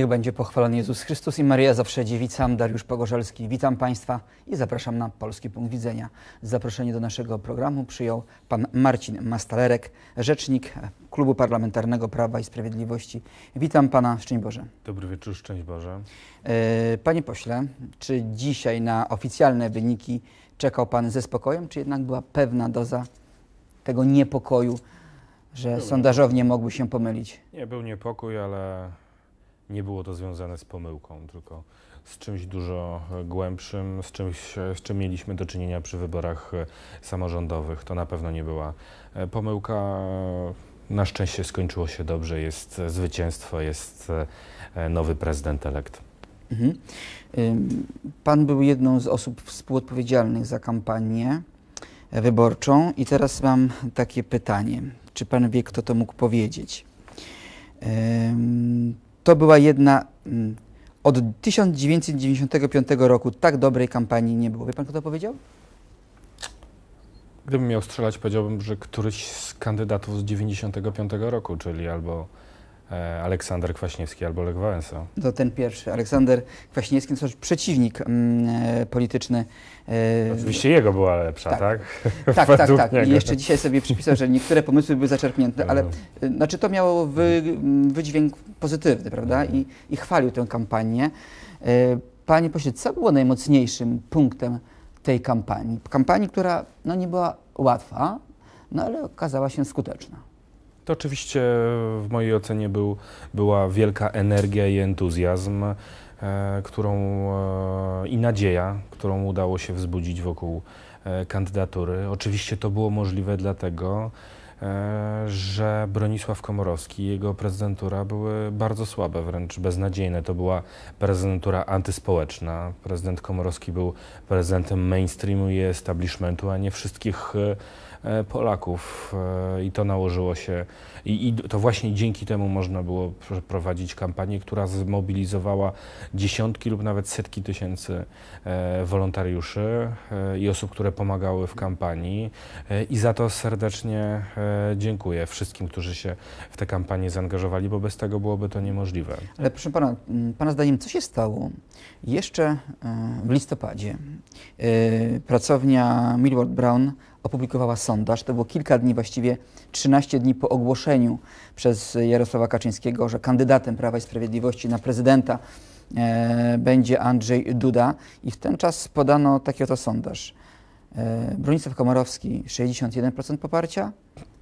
Niech będzie pochwalony Jezus Chrystus i Maria Zawsze Dziewica. Dariusz Pogorzelski. Witam Państwa i zapraszam na Polski Punkt Widzenia. Zaproszenie do naszego programu przyjął pan Marcin Mastalerek, rzecznik Klubu Parlamentarnego Prawa i Sprawiedliwości. Witam Pana, szczęść Boże. Dobry wieczór, szczęść Boże. E, panie pośle, czy dzisiaj na oficjalne wyniki czekał Pan ze spokojem, czy jednak była pewna doza tego niepokoju, że był sondażownie niepokój. mogły się pomylić? Nie, był niepokój, ale nie było to związane z pomyłką, tylko z czymś dużo e, głębszym, z, czymś, e, z czym mieliśmy do czynienia przy wyborach e, samorządowych. To na pewno nie była pomyłka. Na szczęście skończyło się dobrze, jest zwycięstwo, jest nowy prezydent elekt. Mhm. Pan był jedną z osób współodpowiedzialnych za kampanię wyborczą i teraz mam takie pytanie. Czy pan wie, kto to mógł powiedzieć? to była jedna mm, od 1995 roku tak dobrej kampanii nie było. Wie pan, kto to powiedział? Gdybym miał strzelać, powiedziałbym, że któryś z kandydatów z 95 roku, czyli albo E, Aleksander Kwaśniewski albo Lech Wałęsa. To ten pierwszy. Aleksander Kwaśniewski no to przeciwnik mm, e, polityczny. E, Oczywiście jego była lepsza, tak? Tak, tak, tak. tak. I jeszcze dzisiaj sobie przypisał, że niektóre pomysły były zaczerpnięte, ale mhm. znaczy to miało wy, wydźwięk pozytywny, prawda? I, I chwalił tę kampanię. Panie pośle, co było najmocniejszym punktem tej kampanii? Kampanii, która no, nie była łatwa, no ale okazała się skuteczna. To oczywiście w mojej ocenie był, była wielka energia i entuzjazm, e, którą e, i nadzieja, którą udało się wzbudzić wokół e, kandydatury. Oczywiście to było możliwe dlatego, e, że Bronisław Komorowski i jego prezydentura były bardzo słabe, wręcz beznadziejne. To była prezydentura antyspołeczna. Prezydent Komorowski był prezydentem mainstreamu i establishmentu, a nie wszystkich e, E, Polaków e, i to nałożyło się i, i to właśnie dzięki temu można było prowadzić kampanię, która zmobilizowała dziesiątki lub nawet setki tysięcy e, wolontariuszy i osób, które pomagały w kampanii i za to serdecznie dziękuję wszystkim, którzy się w tę kampanię zaangażowali, bo bez tego byłoby to niemożliwe. Ale proszę pana, pana zdaniem, co się stało jeszcze w listopadzie? Pracownia Milward Brown opublikowała sondaż. To było kilka dni, właściwie 13 dni po ogłoszeniu przez Jarosława Kaczyńskiego, że kandydatem Prawa i Sprawiedliwości na prezydenta e, będzie Andrzej Duda. I w ten czas podano taki oto sondaż. E, Bronisław Komorowski 61% poparcia,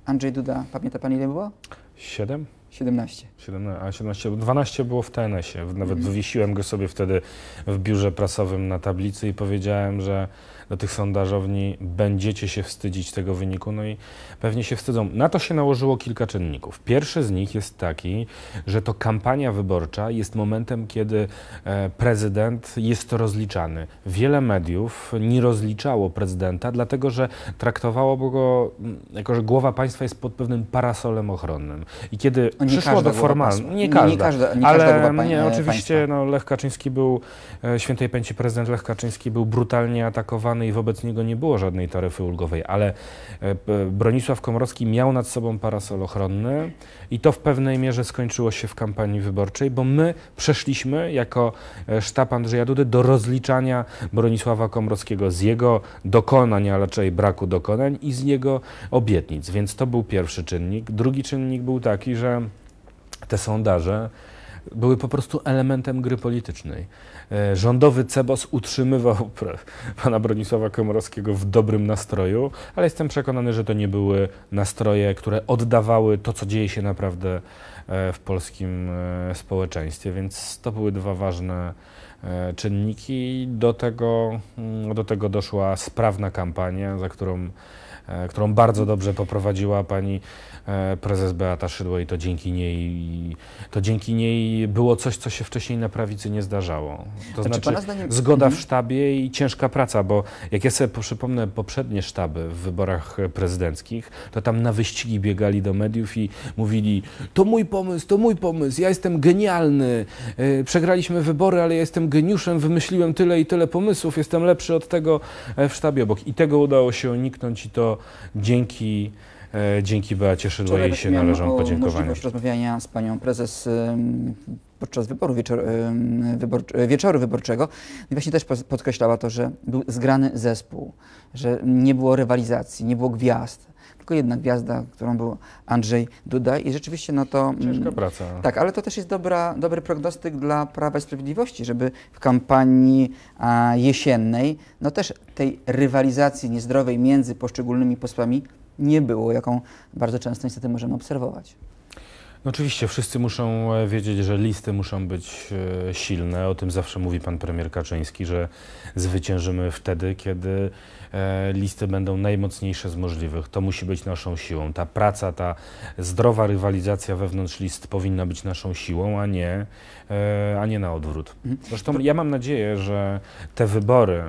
Andrzej Duda, pamięta pan ile było? 7. 17. 17. A 17, 12 było w TNS-ie. Nawet mm. wywiesiłem go sobie wtedy w biurze prasowym na tablicy i powiedziałem, że do tych sondażowni, będziecie się wstydzić tego wyniku, no i pewnie się wstydzą. Na to się nałożyło kilka czynników. Pierwszy z nich jest taki, że to kampania wyborcza jest momentem, kiedy e, prezydent jest rozliczany. Wiele mediów nie rozliczało prezydenta, dlatego że traktowało go jako, że głowa państwa jest pod pewnym parasolem ochronnym. I kiedy nie przyszło do formalnego... Nie, każda, nie, nie każda, nie ale każda nie, e, oczywiście no, Lech Kaczyński był, e, świętej pęci prezydent Lech Kaczyński był brutalnie atakowany i wobec niego nie było żadnej taryfy ulgowej, ale e, Bronisław Komorowski miał nad sobą parasol ochronny i to w pewnej mierze skończyło się w kampanii wyborczej, bo my przeszliśmy jako e, sztab Andrzeja Dudy do rozliczania Bronisława Komorowskiego z jego dokonań, a raczej braku dokonań i z jego obietnic. Więc to był pierwszy czynnik. Drugi czynnik był taki, że te sondaże były po prostu elementem gry politycznej. E, rządowy Cebos utrzymywał pana Bronisława Komorowskiego w dobrym nastroju, ale jestem przekonany, że to nie były nastroje, które oddawały to, co dzieje się naprawdę e, w polskim e, społeczeństwie, więc to były dwa ważne czynniki. Do tego, mm, do tego doszła sprawna kampania, za którą E, którą bardzo dobrze poprowadziła pani e, prezes Beata Szydło i to dzięki niej, to dzięki niej było coś, co się wcześniej na prawicy nie zdarzało. To znaczy, znaczy zdaniem... zgoda w mhm. sztabie i ciężka praca, bo jak ja sobie przypomnę poprzednie sztaby w wyborach prezydenckich, to tam na wyścigi biegali do mediów i mówili to mój pomysł, to mój pomysł, ja jestem genialny, e, przegraliśmy wybory, ale ja jestem geniuszem, wymyśliłem tyle i tyle pomysłów, jestem lepszy od tego w sztabie obok. I tego udało się uniknąć i to dzięki e, Dzięki Beacie Szydło jej się należą podziękowania. możliwość rozmawiania z panią prezes podczas wyboru wieczor, wybor, e, wieczoru wyborczego. No I właśnie też podkreślała to, że był zgrany zespół, że nie było rywalizacji, nie było gwiazd, tylko jedna gwiazda, którą był Andrzej Duda i rzeczywiście no to... Mm, Ciężka praca. Tak, ale to też jest dobra, dobry prognostyk dla Prawa i Sprawiedliwości, żeby w kampanii a, jesiennej, no też tej rywalizacji niezdrowej między poszczególnymi posłami nie było, jaką bardzo często niestety możemy obserwować. No oczywiście, wszyscy muszą e, wiedzieć, że listy muszą być e, silne. O tym zawsze mówi pan premier Kaczyński, że zwyciężymy wtedy, kiedy e, listy będą najmocniejsze z możliwych. To musi być naszą siłą. Ta praca, ta zdrowa rywalizacja wewnątrz list powinna być naszą siłą, a nie, a nie na odwrót. Mhm. Zresztą ja mam nadzieję, że te wybory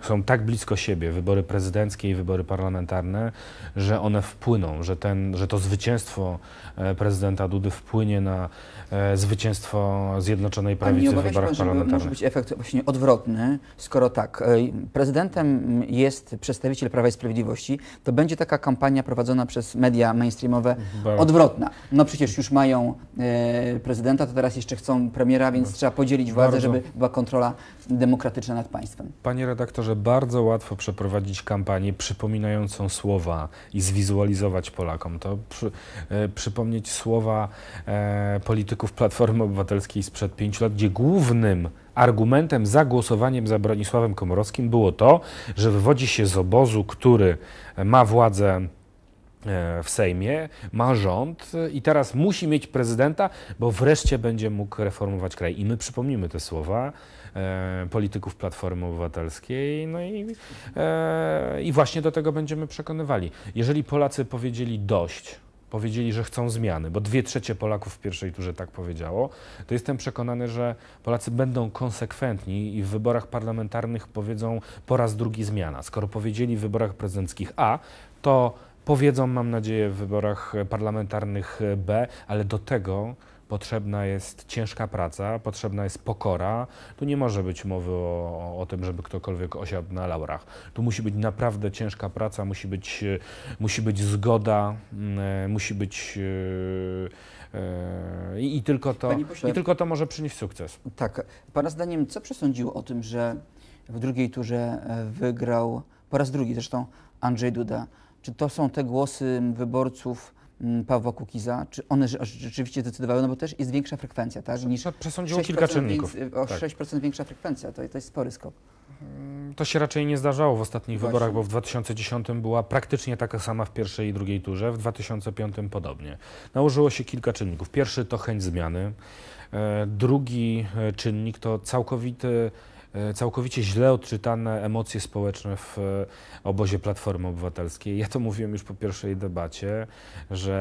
są tak blisko siebie, wybory prezydenckie i wybory parlamentarne, że one wpłyną, że, ten, że to zwycięstwo e, prezydenta Dudy wpłynie na e, zwycięstwo Zjednoczonej Prawicy w wyborach pan, parlamentarnych. Może być efekt właśnie odwrotny, skoro tak, e, prezydentem jest przedstawiciel Prawa i Sprawiedliwości, to będzie taka kampania prowadzona przez media mainstreamowe Bardzo. odwrotna. No przecież już mają prezydenta, to teraz jeszcze chcą premiera, więc no. trzeba podzielić władzę, Bardzo. żeby była kontrola demokratyczna nad państwem. Panie redaktorze, że bardzo łatwo przeprowadzić kampanię przypominającą słowa i zwizualizować Polakom to. Przy, e, przypomnieć słowa e, polityków Platformy Obywatelskiej sprzed pięciu lat, gdzie głównym argumentem za głosowaniem za Bronisławem Komorowskim było to, że wywodzi się z obozu, który ma władzę e, w Sejmie, ma rząd e, i teraz musi mieć prezydenta, bo wreszcie będzie mógł reformować kraj. I my przypomnimy te słowa. E, polityków Platformy Obywatelskiej. No i, e, i właśnie do tego będziemy przekonywali. Jeżeli Polacy powiedzieli dość, powiedzieli, że chcą zmiany, bo dwie trzecie Polaków w pierwszej turze tak powiedziało, to jestem przekonany, że Polacy będą konsekwentni i w wyborach parlamentarnych powiedzą po raz drugi zmiana. Skoro powiedzieli w wyborach prezydenckich A, to powiedzą, mam nadzieję, w wyborach parlamentarnych B, ale do tego potrzebna jest ciężka praca, potrzebna jest pokora. Tu nie może być mowy o, o tym, żeby ktokolwiek osiadł na laurach. Tu musi być naprawdę ciężka praca, musi być, e, musi być zgoda, e, musi być. E, I, i tylko to, pośle, I tylko to może przynieść sukces. Tak. Pana zdaniem, co przesądził o tym, że w drugiej turze wygrał po raz drugi zresztą Andrzej Duda? Czy to są te głosy wyborców Mm, Pawła Kukiza, czy one rzeczywiście decydowały, no bo też jest większa frekwencja, tak? Niż Przesądziło kilka czynników. Więc, o tak. 6% większa frekwencja, to, to jest spory skok. Mm, to się raczej nie zdarzało w ostatnich Właśnie. wyborach, bo w 2010 była praktycznie taka sama w pierwszej i drugiej turze, w 2005 podobnie. Nałożyło się kilka czynników. Pierwszy to chęć zmiany, e, drugi e, czynnik to całkowity E, całkowicie źle odczytane emocje społeczne w e, obozie Platformy Obywatelskiej. Ja to mówiłem już po pierwszej debacie, że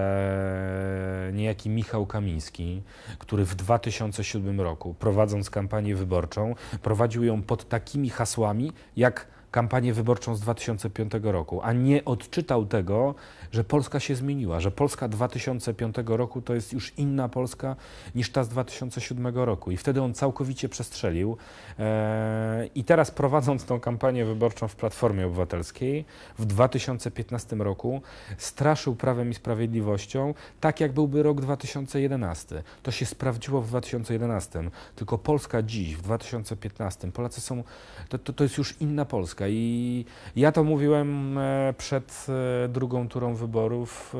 niejaki Michał Kamiński, który w 2007 roku, prowadząc kampanię wyborczą, prowadził ją pod takimi hasłami jak kampanię wyborczą z 2005 roku, a nie odczytał tego że Polska się zmieniła, że Polska 2005 roku to jest już inna Polska niż ta z 2007 roku. I wtedy on całkowicie przestrzelił. E, I teraz prowadząc tą kampanię wyborczą w Platformie Obywatelskiej w 2015 roku straszył Prawem i Sprawiedliwością tak, jak byłby rok 2011. To się sprawdziło w 2011, tylko Polska dziś, w 2015, Polacy są, to, to, to jest już inna Polska. I ja to mówiłem e, przed e, drugą turą wyborów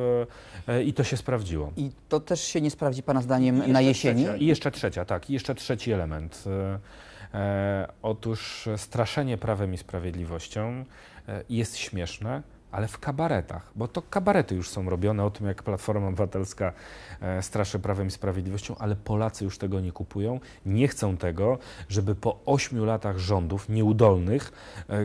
e, e, i to się sprawdziło. I to też się nie sprawdzi Pana zdaniem na jesieni? Trzecia. I jeszcze trzecia, tak. I jeszcze trzeci element. E, otóż straszenie Prawem i Sprawiedliwością jest śmieszne ale w kabaretach, bo to kabarety już są robione o tym, jak Platforma Obywatelska e, straszy Prawem i Sprawiedliwością, ale Polacy już tego nie kupują, nie chcą tego, żeby po ośmiu latach rządów nieudolnych e,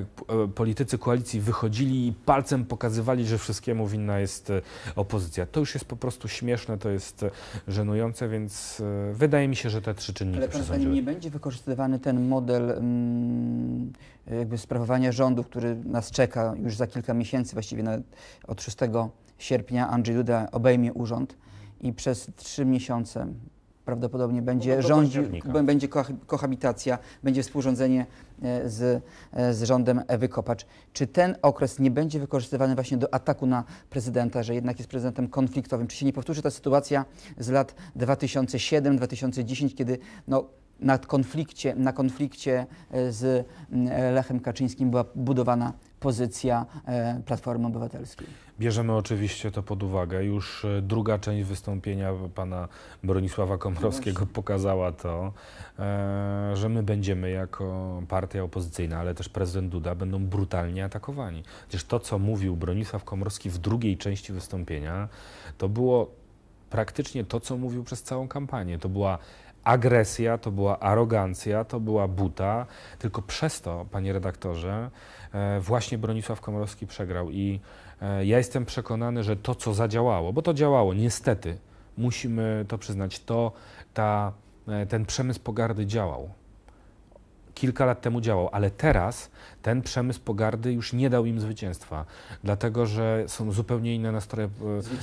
e, politycy koalicji wychodzili i palcem pokazywali, że wszystkiemu winna jest opozycja. To już jest po prostu śmieszne, to jest żenujące, więc wydaje mi się, że te trzy czynniki Ale pan nie będzie wykorzystywany ten model... Mm, Y, jakby sprawowania rządu, który nas czeka już za kilka miesięcy, właściwie nawet od 6 sierpnia Andrzej Duda obejmie urząd i przez trzy miesiące prawdopodobnie będzie no będzie kohabitacja, będzie współrządzenie e, z, e, z rządem Ewy Kopacz. Czy ten okres nie będzie wykorzystywany właśnie do ataku na prezydenta, że jednak jest prezydentem konfliktowym? Czy się nie powtórzy ta sytuacja z lat 2007-2010, kiedy no, na konflikcie, na konflikcie e, z Lechem Kaczyńskim była budowana pozycja e, Platformy Obywatelskiej. Bierzemy oczywiście to pod uwagę. Już e, druga część wystąpienia pana Bronisława Komorowskiego pokazała to, że my będziemy jako partia opozycyjna, ale też prezydent Duda będą brutalnie atakowani. Przecież to, co mówił Bronisław Komorowski w drugiej części wystąpienia, to było praktycznie to, co mówił przez całą kampanię. To była agresja, to była arogancja, to była buta. Tylko przez to, panie redaktorze, e, właśnie Bronisław Komorowski przegrał. I e, ja jestem przekonany, że to, co zadziałało, bo to działało, niestety, musimy to przyznać, to ta, e, ten przemysł pogardy działał kilka lat temu działał, ale teraz ten przemysł pogardy już nie dał im zwycięstwa, dlatego że są zupełnie inne nastroje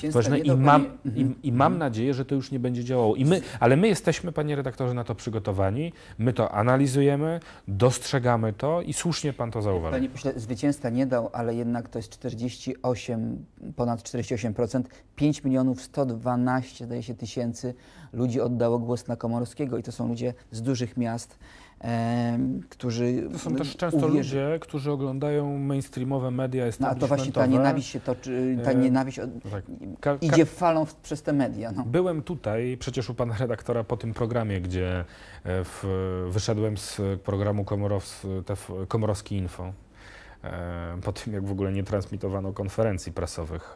e, społeczne mhm. i mam, i, i mam nadzieję, że to już nie będzie działało. I my, ale my jesteśmy, panie redaktorze, na to przygotowani, my to analizujemy, dostrzegamy to i słusznie pan to zauważył. Panie pośle, zwycięstwa nie dał, ale jednak to jest 48, ponad 48%, 5 milionów 112 zdaje się, tysięcy ludzi oddało głos na Komorowskiego i to są ludzie z dużych miast, którzy. To są też często ludzie, którzy oglądają mainstreamowe media. No, a to właśnie ta nienawiść się toczy, ta e, nienawiść od... tak. idzie falą w, przez te media. No. Byłem tutaj przecież u pana redaktora po tym programie, gdzie e, w, wyszedłem z programu Komorows, Komorowski Info. E, po tym, jak w ogóle nie transmitowano konferencji prasowych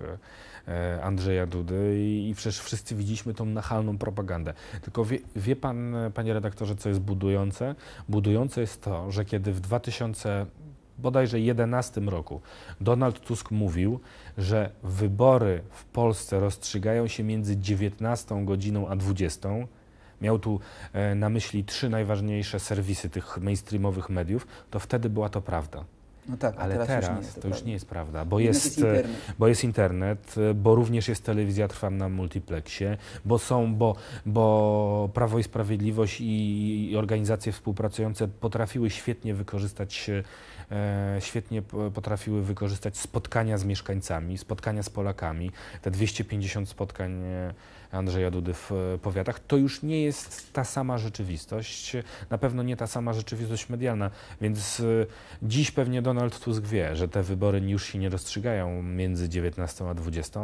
e, e, Andrzeja Dudy i, przecież wszyscy widzieliśmy tą nachalną propagandę. Tylko wie, wie pan, panie redaktorze, co jest budujące? Budujące jest to, że kiedy w 2000 bodajże 11 roku Donald Tusk mówił, że wybory w Polsce rozstrzygają się między 19 godziną a 20. Miał tu na myśli trzy najważniejsze serwisy tych mainstreamowych mediów, to wtedy była to prawda. No tak, ale teraz, teraz, już nie jest, to, to już nie jest prawda, bo jest, jest e, bo jest internet, e, bo również jest telewizja trwam na multiplexie, bo są, bo, bo Prawo i Sprawiedliwość i, i organizacje współpracujące potrafiły świetnie wykorzystać, e, świetnie potrafiły wykorzystać spotkania z mieszkańcami, spotkania z Polakami, te 250 spotkań. Andrzeja Dudy w e, powiatach, to już nie jest ta sama rzeczywistość, na pewno nie ta sama rzeczywistość medialna, więc e, dziś pewnie Donald Tusk wie, że te wybory już się nie rozstrzygają między 19 a 20,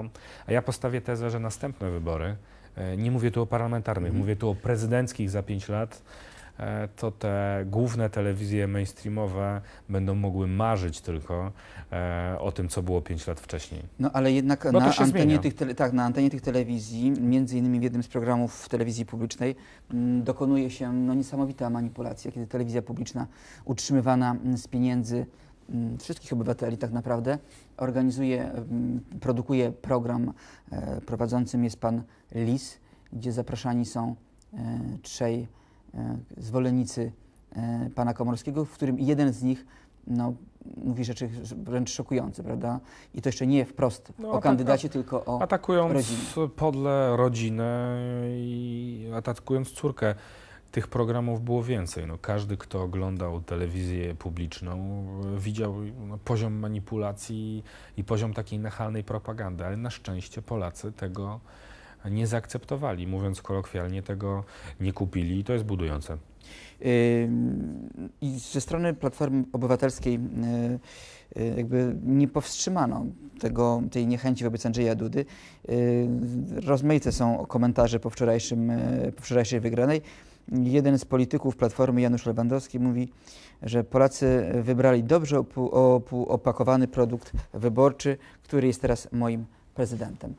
a ja postawię tezę, że następne wybory, e, nie mówię tu o parlamentarnych, mm. mówię tu o prezydenckich za 5 lat, E, to te główne telewizje mainstreamowe będą mogły marzyć tylko e, o tym, co było 5 lat wcześniej. No ale jednak no, na, antenie tych tele, tak, na antenie tych telewizji, między innymi w jednym z programów w telewizji publicznej, dokonuje się no, niesamowita manipulacja, kiedy telewizja publiczna utrzymywana z pieniędzy wszystkich obywateli tak naprawdę. Organizuje, produkuje program, e, prowadzącym jest pan Lis, gdzie zapraszani są trzej E, zwolennicy e, pana Komorskiego, w którym jeden z nich no, mówi rzeczy wręcz szokujące, prawda? I to jeszcze nie wprost no, o kandydacie, tylko o Atakując podle rodzinę i atakując córkę. Tych programów było więcej. No, każdy, kto oglądał telewizję publiczną, widział no, poziom manipulacji i poziom takiej nachalnej propagandy, ale na szczęście Polacy tego nie zaakceptowali, mówiąc kolokwialnie, tego nie kupili i to jest budujące. I ze strony Platformy Obywatelskiej y, y, jakby nie powstrzymano tego, tej niechęci wobec Andrzeja Dudy. Y, rozmaite są komentarze po, wczorajszym, po wczorajszej wygranej. Jeden z polityków Platformy, Janusz Lewandowski, mówi, że Polacy wybrali dobrze opakowany produkt wyborczy, który jest teraz moim prezydentem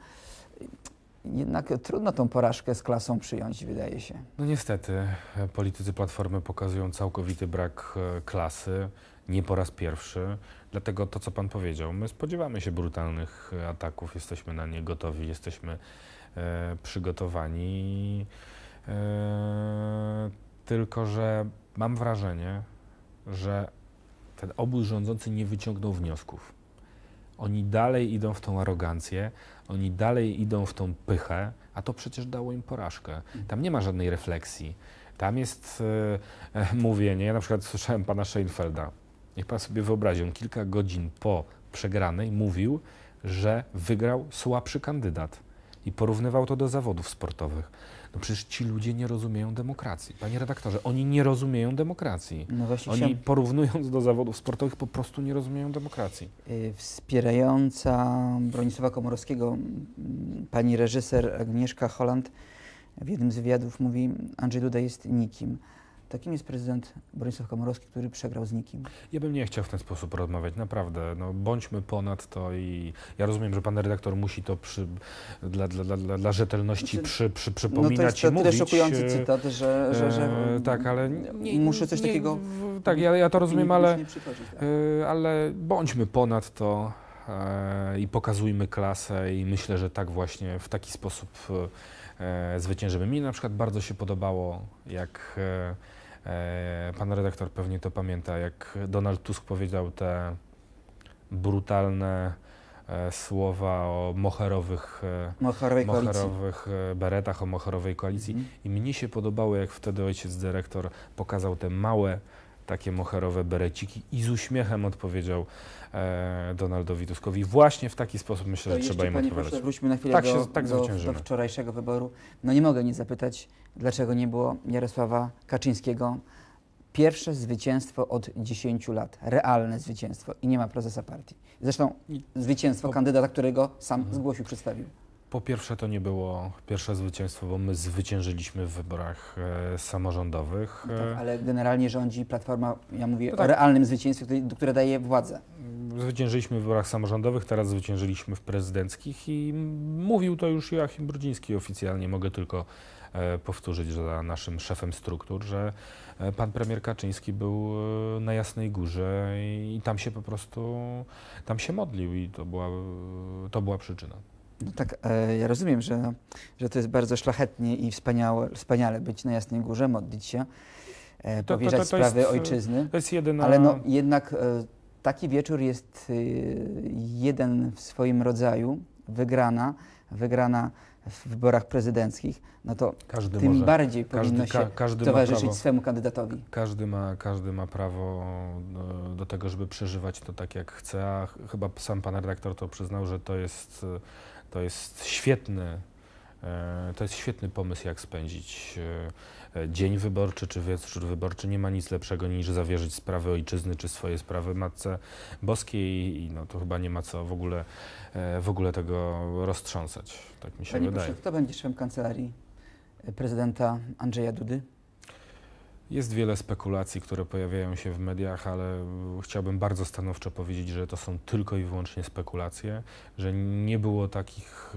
jednak trudno tą porażkę z klasą przyjąć, wydaje się. No niestety, politycy Platformy pokazują całkowity brak e, klasy, nie po raz pierwszy. Dlatego to, co pan powiedział, my spodziewamy się brutalnych e, ataków, jesteśmy na nie gotowi, jesteśmy e, przygotowani. E, tylko, że mam wrażenie, że ten obóz rządzący nie wyciągnął wniosków. Oni dalej idą w tą arogancję, oni dalej idą w tą pychę, a to przecież dało im porażkę. Tam nie ma żadnej refleksji. Tam jest e, e, mówienie. Ja na przykład słyszałem pana Scheinfelda. Niech pan sobie wyobrazi, on kilka godzin po przegranej mówił, że wygrał słabszy kandydat i porównywał to do zawodów sportowych. No przecież ci ludzie nie rozumieją demokracji. Panie redaktorze, oni nie rozumieją demokracji. No oni się... porównując do zawodów sportowych po prostu nie rozumieją demokracji. Y, wspierająca Bronisława Komorowskiego pani reżyser Agnieszka Holland w jednym z wywiadów mówi, Andrzej Duda jest nikim. Takim jest prezydent Bronisław Komorowski, który przegrał z nikim. Ja bym nie chciał w ten sposób rozmawiać, naprawdę. No, bądźmy ponad to i ja rozumiem, że pan redaktor musi to przy, dla, dla, dla, dla rzetelności znaczy, przy, przy, przypominać no to jest to, i szokujący e, cytat, że... że, że e, tak, ale... Nie, muszę coś nie, takiego... tak, ja, ja to rozumiem, ale, tak. E, ale bądźmy ponad to i pokazujmy klasę i myślę, że tak właśnie, w taki sposób zwyciężymy. Mi na przykład bardzo się podobało, jak E, pan redaktor pewnie to pamięta, jak Donald Tusk powiedział te brutalne e, słowa o moherowych, e, moherowych beretach, o moherowej koalicji. Mm. I mnie się podobało, jak wtedy ojciec dyrektor pokazał te małe takie moherowe bereciki i z uśmiechem odpowiedział e, Donaldowi Tuskowi. Właśnie w taki sposób myślę, to że trzeba im odpowiadać. Proszę, wróćmy na chwilę tak do, się, tak do, do wczorajszego wyboru. No nie mogę nie zapytać, dlaczego nie było Jarosława Kaczyńskiego. Pierwsze zwycięstwo od 10 lat, realne zwycięstwo i nie ma prezesa partii. Zresztą zwycięstwo kandydata, którego sam mhm. zgłosił, przedstawił. Po pierwsze, to nie było pierwsze zwycięstwo, bo my zwyciężyliśmy w wyborach e, samorządowych. No tak, e, ale generalnie rządzi Platforma, ja mówię no tak. o realnym zwycięstwie, które, daje władzę. Zwyciężyliśmy w wyborach samorządowych, teraz zwyciężyliśmy w prezydenckich i mówił to już Joachim Brudziński oficjalnie. Mogę tylko e, powtórzyć, że za naszym szefem struktur, że e, pan premier Kaczyński był e, na Jasnej Górze i, i tam się po prostu, tam się modlił i to była, to była przyczyna. No tak, e, ja rozumiem, że, że to jest bardzo szlachetnie i wspaniałe, wspaniale być na Jasnej Górze, modlić się, e, to, powierzać to, to, sprawy jest, e, ojczyzny. To jest jedyna... Ale no, jednak taki wieczór jest jeden w swoim rodzaju, wygrana, wygrana w wyborach prezydenckich, no to każdy tym może, bardziej każdy, powinno się towarzyszyć prawo, swemu kandydatowi. Każdy ma, każdy ma prawo do, do tego, żeby przeżywać to tak, jak chce, a chyba sam pan redaktor to przyznał, że to jest to jest świetny, e, to jest świetny pomysł, jak spędzić e, e, dzień wyborczy czy wieczór wyborczy. Nie ma nic lepszego niż zawierzyć sprawy ojczyzny czy swoje sprawy Matce Boskiej i no to chyba nie ma co w ogóle, w ogóle tego roztrząsać. Tak mi się Panie wydaje. Proszę, kto będzie szefem kancelarii prezydenta Andrzeja Dudy? Jest wiele spekulacji, które pojawiają się w mediach, ale chciałbym bardzo stanowczo powiedzieć, że to są tylko i wyłącznie spekulacje, że nie było takich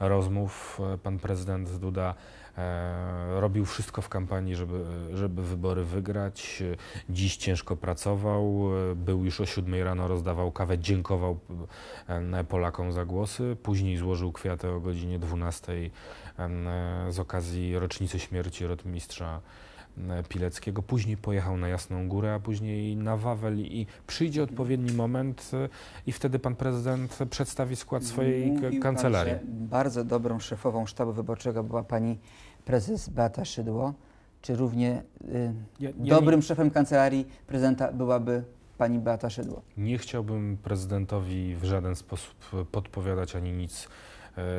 e, rozmów. Pan prezydent Duda e, robił wszystko w kampanii, żeby, żeby wybory wygrać. Dziś ciężko pracował, był już o 7 rano, rozdawał kawę, dziękował e, Polakom za głosy. Później złożył kwiaty o godzinie 12 z okazji rocznicy śmierci rotmistrza E, Pileckiego, później pojechał na Jasną Górę, a później na Wawel i przyjdzie odpowiedni moment e, i wtedy pan prezydent przedstawi skład swojej Mówił kancelarii. Pan, bardzo dobrą szefową sztabu wyborczego była pani prezes Beata Szydło. Czy równie y, ja, ja dobrym nie... szefem kancelarii prezydenta byłaby pani Beata Szydło? Nie chciałbym prezydentowi w żaden sposób podpowiadać ani nic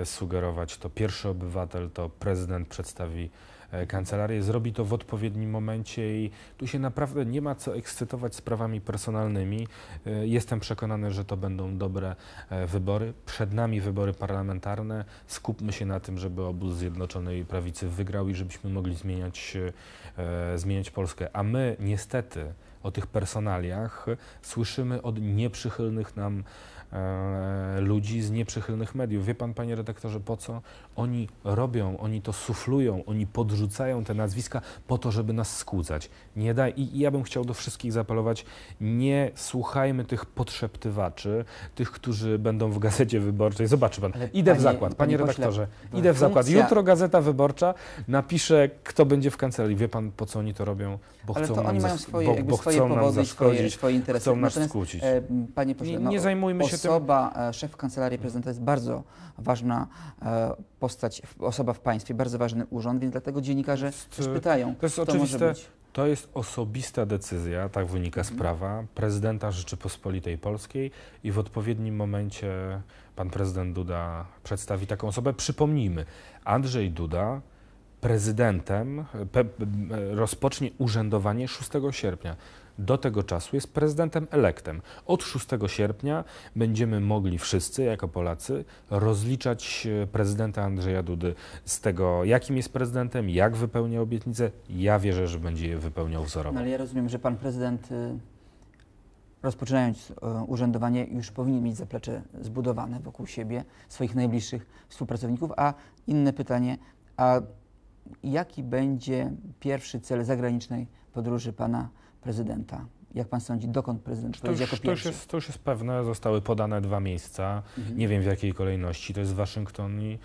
y, sugerować. To pierwszy obywatel, to prezydent przedstawi E, kancelarię, zrobi to w odpowiednim momencie i tu się naprawdę nie ma co ekscytować sprawami personalnymi. E, jestem przekonany, że to będą dobre e, wybory. Przed nami wybory parlamentarne. Skupmy się na tym, żeby obóz Zjednoczonej Prawicy wygrał i żebyśmy mogli zmieniać, zmieniać Polskę. A my niestety o tych personaliach słyszymy od nieprzychylnych nam e, ludzi z nieprzychylnych mediów. Wie pan, panie redaktorze, po co oni robią, oni to suflują, oni podrzucają te nazwiska po to, żeby nas skłócać. Nie da, i, I ja bym chciał do wszystkich zapelować, nie słuchajmy tych podszeptywaczy, tych, którzy będą w gazecie wyborczej. Zobaczy pan, Ale idę panie, w zakład, panie, panie redaktorze, pośle, idę w zakład. Jutro gazeta wyborcza napisze, kto będzie w kancelarii. Wie pan, po co oni to robią? Bo Ale chcą to oni mają swoje bo, bo swoje powody, swoje, swoje interesy. Chcą nas Natomiast, e, Panie pośle, nie, no, nie no, zajmujmy się osoba, e, szef Kancelarii Prezydenta jest bardzo ważna e, postać, osoba w państwie, bardzo ważny urząd, więc dlatego dziennikarze też pytają, to jest oczywiste, może być. To jest osobista decyzja, tak wynika z mhm. prawa, prezydenta Rzeczypospolitej Polskiej i w odpowiednim momencie pan prezydent Duda przedstawi taką osobę. Przypomnijmy, Andrzej Duda prezydentem, pe, rozpocznie urzędowanie 6 sierpnia. Do tego czasu jest prezydentem elektem. Od 6 sierpnia będziemy mogli wszyscy, jako Polacy, rozliczać e, prezydenta Andrzeja Dudy z tego, jakim jest prezydentem, jak wypełnia obietnice. Ja wierzę, że będzie je wypełniał wzorowo. No ale ja rozumiem, że pan prezydent y, rozpoczynając e, urzędowanie, już powinien mieć zaplecze zbudowane wokół siebie, swoich najbliższych współpracowników. A inne pytanie, a jaki będzie pierwszy cel zagranicznej podróży pana prezydenta? Jak pan sądzi, dokąd prezydent to już, jako pierwszy? To już, jest, to już jest pewne, zostały podane dwa miejsca, mhm. nie wiem w jakiej kolejności, to jest Waszyngton i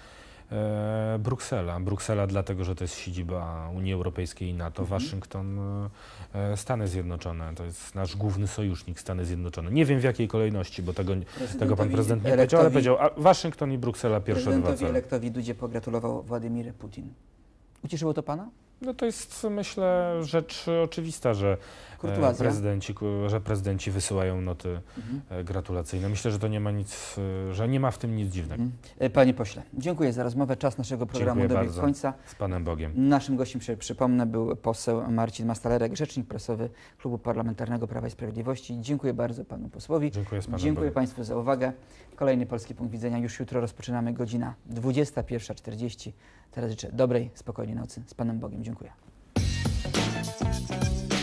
e, Bruksela. Bruksela dlatego, że to jest siedziba Unii Europejskiej i NATO, mhm. Waszyngton, e, Stany Zjednoczone, to jest nasz główny sojusznik Stany Zjednoczone. Nie wiem w jakiej kolejności, bo tego, tego pan prezydent nie powiedział, ale powiedział a Waszyngton i Bruksela pierwsze dwa cele. Prezydentowi elektowi Dudzie pogratulował Władimir Putin. Ucieszyło to Pana? No to jest, myślę, rzecz oczywista, że Kurtuazja. E, prezydenci, że prezydenci wysyłają noty e, mhm. gratulacyjne. Myślę, że to nie ma nic, że nie ma w tym nic dziwnego. Mhm. E, panie pośle, dziękuję za rozmowę. Czas naszego programu dobiegł końca. Z Panem Bogiem. Naszym gościem, przypomnę, był poseł Marcin Mastalerek, rzecznik prasowy Klubu Parlamentarnego Prawa i Sprawiedliwości. Dziękuję bardzo Panu posłowi. Dziękuję, z panem dziękuję Bogiem. Państwu za uwagę. Kolejny Polski Punkt Widzenia już jutro rozpoczynamy godzina 21.40. Teraz życzę dobrej, spokojnej nocy. Z Panem Bogiem. Dziękuję.